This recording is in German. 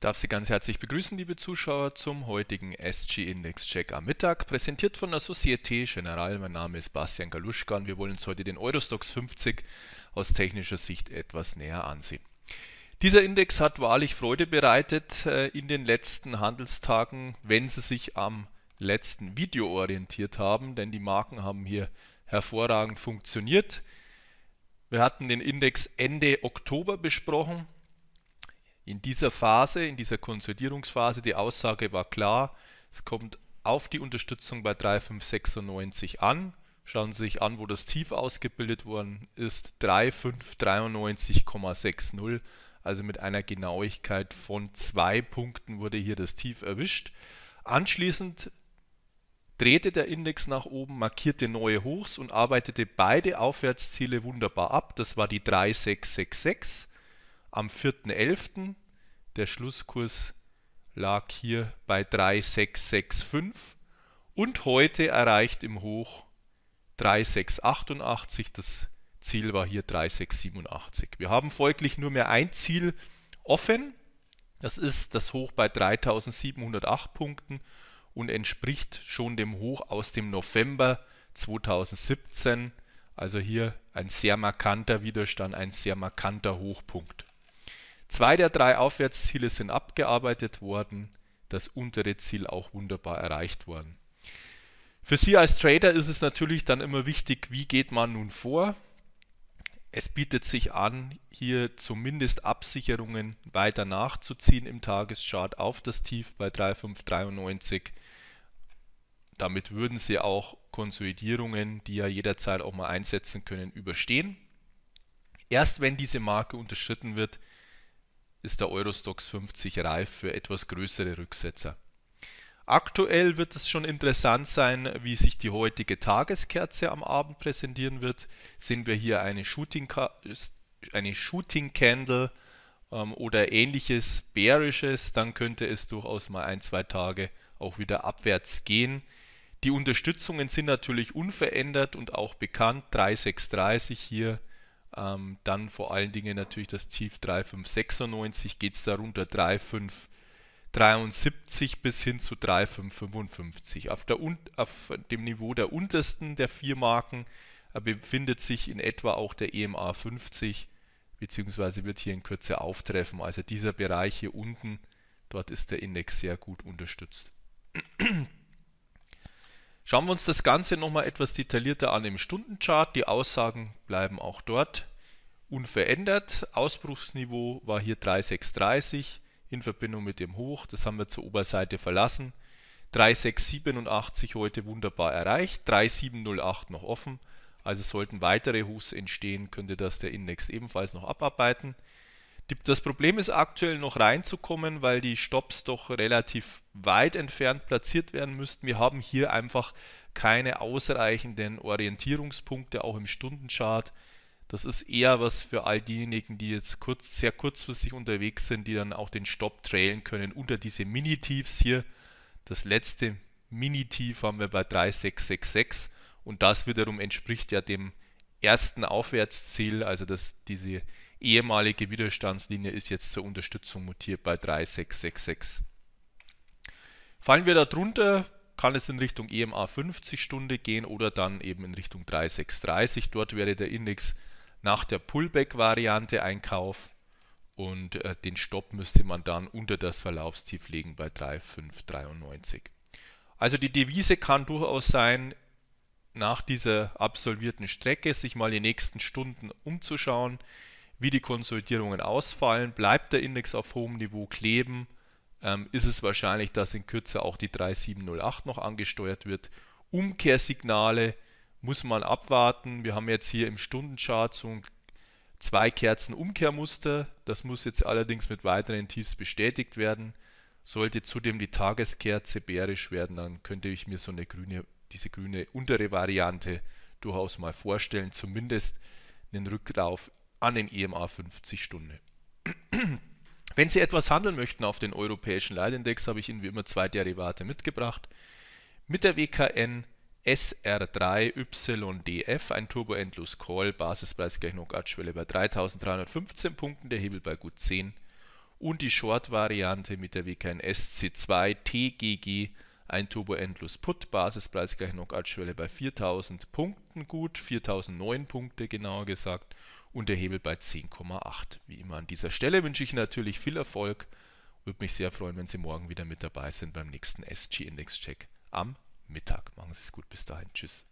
Ich darf Sie ganz herzlich begrüßen, liebe Zuschauer, zum heutigen SG Index Check am Mittag, präsentiert von der Societe Generale. Mein Name ist Bastian Galuschka und wir wollen uns heute den Eurostox 50 aus technischer Sicht etwas näher ansehen. Dieser Index hat wahrlich Freude bereitet äh, in den letzten Handelstagen, wenn Sie sich am letzten Video orientiert haben, denn die Marken haben hier hervorragend funktioniert. Wir hatten den Index Ende Oktober besprochen in dieser Phase, in dieser Konsolidierungsphase, die Aussage war klar, es kommt auf die Unterstützung bei 3,596 an. Schauen Sie sich an, wo das Tief ausgebildet worden ist. 3,593,60. Also mit einer Genauigkeit von zwei Punkten wurde hier das Tief erwischt. Anschließend drehte der Index nach oben, markierte neue Hochs und arbeitete beide Aufwärtsziele wunderbar ab. Das war die 3666 am 4.11. Der Schlusskurs lag hier bei 3665 und heute erreicht im Hoch 3688. Das Ziel war hier 3687. Wir haben folglich nur mehr ein Ziel offen. Das ist das Hoch bei 3708 Punkten und entspricht schon dem Hoch aus dem November 2017. Also hier ein sehr markanter Widerstand, ein sehr markanter Hochpunkt. Zwei der drei Aufwärtsziele sind abgearbeitet worden, das untere Ziel auch wunderbar erreicht worden. Für Sie als Trader ist es natürlich dann immer wichtig, wie geht man nun vor. Es bietet sich an, hier zumindest Absicherungen weiter nachzuziehen im Tageschart auf das Tief bei 3,593. Damit würden Sie auch Konsolidierungen, die ja jederzeit auch mal einsetzen können, überstehen. Erst wenn diese Marke unterschritten wird, ist der Eurostox 50 reif für etwas größere Rücksetzer. Aktuell wird es schon interessant sein, wie sich die heutige Tageskerze am Abend präsentieren wird. Sehen wir hier eine Shooting, eine Shooting Candle ähm, oder ähnliches Bärisches, dann könnte es durchaus mal ein, zwei Tage auch wieder abwärts gehen. Die Unterstützungen sind natürlich unverändert und auch bekannt. 3630 hier ähm, dann vor allen Dingen natürlich das Tief 3596 geht es darunter 3573 bis hin zu 3555. Auf, der, auf dem Niveau der untersten der vier Marken äh, befindet sich in etwa auch der EMA 50 beziehungsweise wird hier in Kürze auftreffen. Also dieser Bereich hier unten, dort ist der Index sehr gut unterstützt. Schauen wir uns das Ganze nochmal etwas detaillierter an im Stundenchart. Die Aussagen bleiben auch dort unverändert. Ausbruchsniveau war hier 3630 in Verbindung mit dem Hoch. Das haben wir zur Oberseite verlassen. 3687 heute wunderbar erreicht. 3708 noch offen. Also sollten weitere Hochs entstehen, könnte das der Index ebenfalls noch abarbeiten. Das Problem ist aktuell noch reinzukommen, weil die Stops doch relativ weit entfernt platziert werden müssten. Wir haben hier einfach keine ausreichenden Orientierungspunkte, auch im Stundenchart. Das ist eher was für all diejenigen, die jetzt kurz, sehr kurzfristig unterwegs sind, die dann auch den Stopp trailen können unter diese Mini-Tiefs hier. Das letzte Mini-Tief haben wir bei 3666 und das wiederum entspricht ja dem ersten Aufwärtsziel, also das, diese ehemalige Widerstandslinie ist jetzt zur Unterstützung mutiert bei 3666. Fallen wir da drunter, kann es in Richtung EMA 50 Stunde gehen oder dann eben in Richtung 3630. Dort wäre der Index nach der Pullback-Variante Einkauf und äh, den Stopp müsste man dann unter das Verlaufstief legen bei 3593. Also die Devise kann durchaus sein, nach dieser absolvierten Strecke sich mal die nächsten Stunden umzuschauen, wie die Konsolidierungen ausfallen. Bleibt der Index auf hohem Niveau kleben, ähm, ist es wahrscheinlich, dass in Kürze auch die 3708 noch angesteuert wird. Umkehrsignale muss man abwarten. Wir haben jetzt hier im Stundenchart so ein zwei Kerzen Umkehrmuster. Das muss jetzt allerdings mit weiteren Tiefs bestätigt werden. Sollte zudem die Tageskerze bärisch werden, dann könnte ich mir so eine grüne, diese grüne untere Variante durchaus mal vorstellen, zumindest einen Rücklauf an den IMA 50 Stunde. Wenn Sie etwas handeln möchten auf den europäischen Leitindex, habe ich Ihnen wie immer zwei Derivate mitgebracht. Mit der WKN SR3YDF, ein Turbo Endlos Call, Basispreis gleich knockout bei 3315 Punkten, der Hebel bei gut 10. Und die Short-Variante mit der WKN SC2 TGG, ein Turbo Endlos Put, Basispreis gleich knockout bei 4000 Punkten gut, 4009 Punkte genauer gesagt und der Hebel bei 10,8. Wie immer an dieser Stelle wünsche ich natürlich viel Erfolg. Würde mich sehr freuen, wenn Sie morgen wieder mit dabei sind beim nächsten SG-Index-Check am Mittag. Machen Sie es gut, bis dahin. Tschüss.